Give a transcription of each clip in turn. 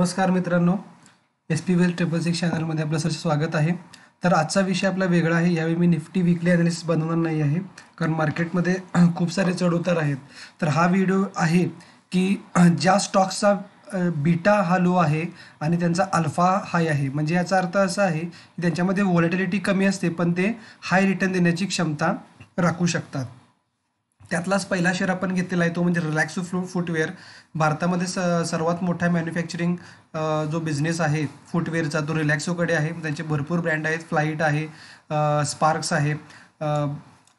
नमस्कार मित्रांनो S P well triple six चॅनलमध्ये आपलं सर स्वागत आहे तर आजचा विषय आपला वेगळा आहे यावेळी मी निफ्टी विकली अनालिसिस बनवणार नाही आहे कारण मार्केटमध्ये खूप सारे चढ उतार आहेत तर हा व्हिडिओ आहे की ज्या स्टॉक्सचा बीटा हा लो आहे आणि त्यांचा अल्फा हाय आहे म्हणजे याचा अर्थ असा आहे की त्यांच्यामध्ये व्हॉलिटिलिटी कमी असते पण ते हाय रिटर्न देण्याची क्षमता राखू शकतात त्यातलाच पहिला शेअर आपण घेतलेला आहे तो म्हणजे रिलॅक्सो फ्लू फुटवेअर भारतामध्ये स सर्वात मोठा मॅन्युफॅक्चरिंग जो बिझनेस आहे फुटवेअरचा तो रिलॅक्सोकडे आहे त्यांचे भरपूर ब्रँड आहेत फ्लाईट आहे स्पार्क्स आहे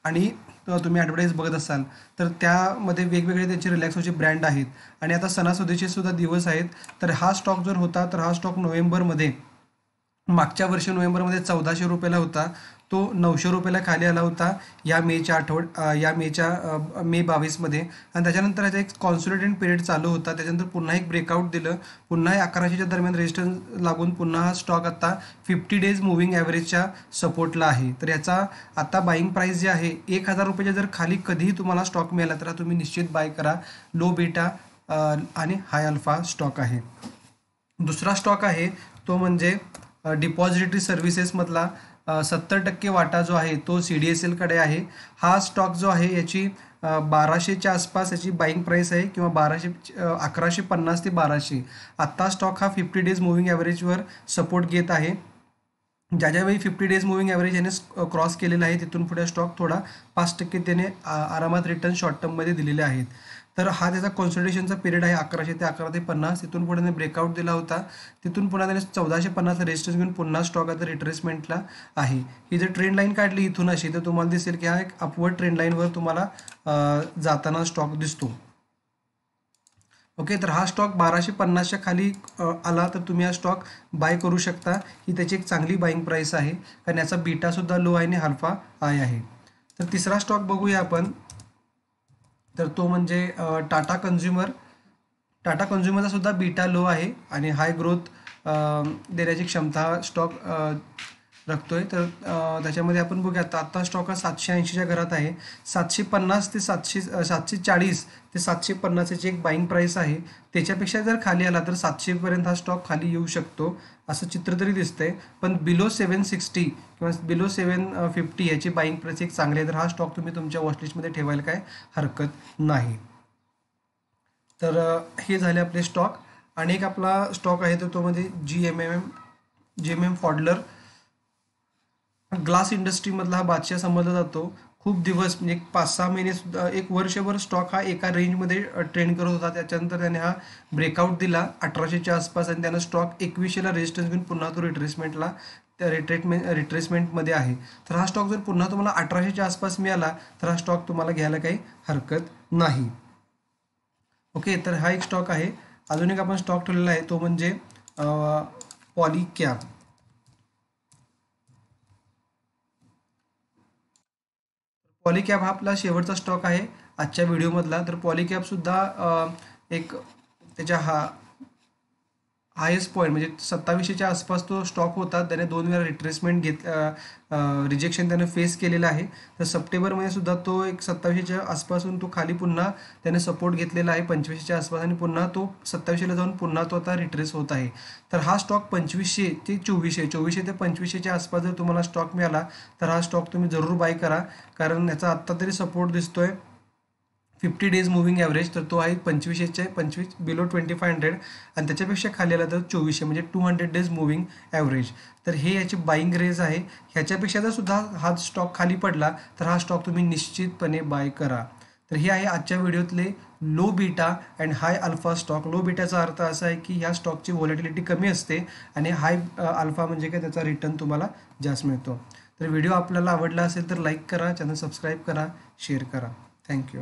आणि तुम्ही ॲडव्हर्टाईज बघत असाल तर त्यामध्ये वेगवेगळे त्यांचे रिलॅक्सोचे ब्रँड आहेत आणि आता सणासुदीचे सुद्धा दिवस आहेत तर हा स्टॉक जर होता तर हा स्टॉक नोव्हेंबरमध्ये मागच्या वर्षी नोव्हेंबरमध्ये चौदाशे रुपयाला होता तो नऊशे रुपयाला खाली आला होता या मेच्या आठवड या मेच्या मे बावीसमध्ये आणि त्याच्यानंतर ह्याचा एक कॉन्सुलेटेड पिरियड चालू होता त्याच्यानंतर पुन्हा एक ब्रेकआउट दिलं पुन्हा अकराशेच्या दरम्यान रेजिस्टन्स लागून पुन्हा हा स्टॉक आत्ता फिफ्टी डेज मुव्हिंग ॲव्हरेजच्या सपोर्टला आहे तर याचा आत्ता बाईंग प्राईस जे आहे एक हजार रुपयाच्या जर खाली कधीही तुम्हाला स्टॉक मिळाला तर तुम्ही निश्चित बाय करा लो बेटा आणि हाय अल्फा स्टॉक आहे दुसरा स्टॉक आहे तो म्हणजे डिपॉझिटरी सर्व्हिसेसमधला सत्तर टक्के वाटा जो आहे तो सी डी एस एलकडे आहे हा स्टॉक जो आहे याची बाराशेच्या आसपास याची बाईंग प्राईस आहे किंवा बाराशे अकराशे पन्नास ते बाराशे आत्ता स्टॉक हा फिफ्टी डेज मुव्हिंग ॲव्हरेजवर सपोर्ट घेत आहे ज्या ज्यावेळी फिफ्टी डेज मुव्हिंग ॲव्हरेज याने क्रॉस केलेला आहे तिथून पुढे स्टॉक थोडा पाच टक्के त्याने आरामात रिटर्न शॉर्ट टर्ममध्ये दिलेले आहेत तर हा त्याचा कॉन्सन्ट्रेशनचा पिरियड आहे अकराशे ते अकरा ते पन्नास तिथून पुढे त्याने ब्रेकआउट दिला होता तिथून पुन्हा त्याने चौदाशे पन्नास रेजिस्टन्स घेऊन पुन्हा स्टॉक आता रिट्रेसमेंटला आहे ही जर ट्रेंड लाईन काढली इथून अशी तर तुम्हाला दिसेल की हा एक अपवर्ड ट्रेंड लाईनवर तुम्हाला जाताना स्टॉक दिसतो ओके तर हा स्टॉक बाराशे पन्नासच्या खाली आला तर तुम्ही हा स्टॉक बाय करू शकता ही त्याची एक चांगली बाईंग प्राईस आहे कारण याचा बीटासुद्धा लो आहे आणि हल्फा आय आहे तर तिसरा स्टॉक बघूया आपण तर तो म्हणजे टाटा कन्झ्युमर टाटा कन्झ्युमरचा सुद्धा बीटा लो आहे आणि हाय ग्रोथ देण्याची क्षमता स्टॉक राखतोय तर त्याच्यामध्ये आपण बघूया आत्ता स्टॉक हा सातशे ऐंशीच्या घरात आहे सातशे पन्नास ते सातशे सातशे चाळीस ते सातशे पन्नास याची एक बाईंग प्राईस आहे त्याच्यापेक्षा जर खाली आला तर सातशेपर्यंत हा स्टॉक खाली येऊ शकतो असं चित्र तरी दिसतंय पण बिलो सेवन सिक्स्टी किंवा बिलो सेवन फिफ्टी याची बाईंग प्राईस एक चांगली आहे तर हा स्टॉक तुम्ही तुमच्या वॉचलिस्टमध्ये ठेवायला काय हरकत नाही तर हे झाले आपले स्टॉक आणि एक आपला स्टॉक आहे तर तो म्हणजे G M M M G M M Pfaudler glass इंडस्ट्रीमधला हा बादशाह समजला जातो खूप दिवस म्हणजे पाच सहा महिने सुद्धा एक वर्षभर स्टॉक हा एका रेंजमध्ये ट्रेंड करत होता त्याच्यानंतर त्याने हा ब्रेकआउट दिला अठराशेच्या आसपास आणि त्यानं स्टॉक एकवीसशेला रेजिस्टन्स घेऊन पुन्हा तो रिट्रेसमेंटला त्या रिट्रेटमेंट रिट्रेसमेंटमध्ये आहे तर हा स्टॉक जर पुन्हा तुम्हाला अठराशेच्या आसपास मिळाला तर हा स्टॉक तुम्हाला घ्यायला काही हरकत नाही ओके तर हा एक स्टॉक आहे अजून एक आपण स्टॉक ठेवलेला आहे तो म्हणजे पॉलिकॅप पॉलिकॅप हा आपला शेवटचा स्टॉक आहे आजच्या व्हिडिओमधला तर पॉलिकॅपसुद्धा एक त्याच्या हा हायेस्ट पॉईंट म्हणजे सत्तावीसशेच्या आसपास तो स्टॉक होता त्याने दोन वेळा रिट्रेसमेंट घेत रिजेक्शन त्याने फेस केलेलं आहे तर सप्टेंबरमध्ये सुद्धा तो एक सत्तावीसशेच्या आसपासून तो खाली पुन्हा त्याने सपोर्ट घेतलेला आहे पंचवीसशेच्या आसपास आणि पुन्हा तो सत्तावीसशेला जाऊन पुन्हा तो आता रिट्रेस होत आहे तर हा स्टॉक पंचवीसशे ते चोवीसशे चोवीसशे ते पंचवीसशेच्या आसपास जर तुम्हाला स्टॉक मिळाला तर हा स्टॉक तुम्ही जरूर बाय करा कारण याचा आत्ता तरी सपोर्ट दिसतोय फिफ्टी डेज मुव्हिंग ॲव्हरेज तर तो आहे पंचवीसशेचे पंचवीस बिलो ट्वेंटी फाय हंड्रेड आणि त्याच्यापेक्षा खाली आला तर चोवीसशे म्हणजे two hundred days moving average तर हे याची बाईंग रेज आहे ह्याच्यापेक्षा जर सुद्धा हा स्टॉक खाली पडला तर हा स्टॉक तुम्ही निश्चितपणे बाय करा तर हे आहे आजच्या व्हिडिओतले low beta and high alpha stock low बीटाचा अर्थ असा आहे की ह्या स्टॉकची व्हॉलिटिलिटी कमी असते आणि हाय अल्फा म्हणजे काय त्याचा रिटर्न तुम्हाला जास्त मिळतो तर व्हिडिओ आपल्याला आवडला असेल तर लाईक करा चॅनल सबस्क्राईब करा शेअर करा थँक्यू